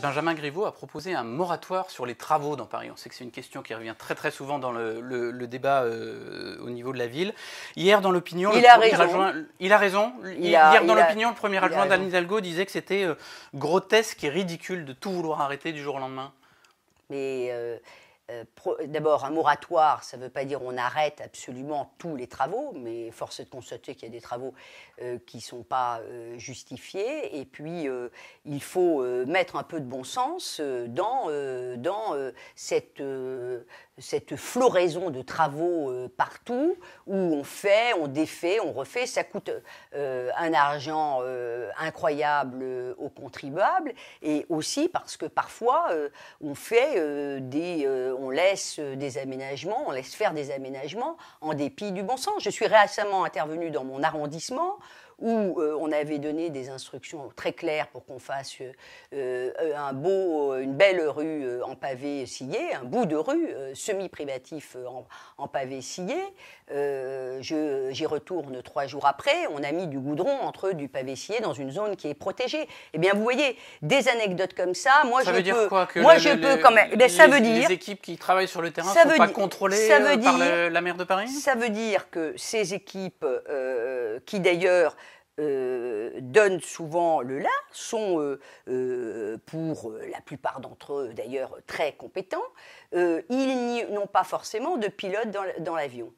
Benjamin Griveaux a proposé un moratoire sur les travaux dans Paris. On sait que c'est une question qui revient très très souvent dans le, débat euh, au niveau de la ville. Hier dans l'opinion, il, a adjoint, il a raison. Hier dans l'opinion, le premier adjoint d'Anne Hidalgo disait que c'était euh, grotesque et ridicule de tout vouloir arrêter du jour au lendemain. Mais euh, euh, d'abord, un moratoire, ça ne veut pas dire on arrête absolument tous les travaux, mais force est de constater qu'il y a des travaux euh, qui ne sont pas euh, justifiés. Et puis, il faut mettre un peu de bon sens dans, dans cette, cette floraison de travaux partout où on fait, on défait, on refait. Ça coûte un argent incroyable aux contribuables et aussi parce que parfois, on fait des on laisse euh, des aménagements, on laisse faire des aménagements en dépit du bon sens. Je suis récemment intervenue dans mon arrondissement où euh, on avait donné des instructions très claires pour qu'on fasse euh, euh, un beau, une belle rue en pavé scié, un bout de rue semi-privatif en, pavé scié. J'y retourne trois jours après. On a mis du goudron entre du pavé scié dans une zone qui est protégée. Eh bien, vous voyez, des anecdotes comme ça, moi ça je veut peux, dire quoi, moi je peux quand même. Ben, ça les, veut dire les équipes qui travaillent sur le terrain ne sont pas contrôlées ça veut dire, par la, maire de Paris. Ça veut dire que ces équipes qui d'ailleurs euh, donnent souvent le là, sont euh, euh, pour la plupart d'entre eux d'ailleurs très compétents, ils n'ont pas forcément de pilote dans l'avion.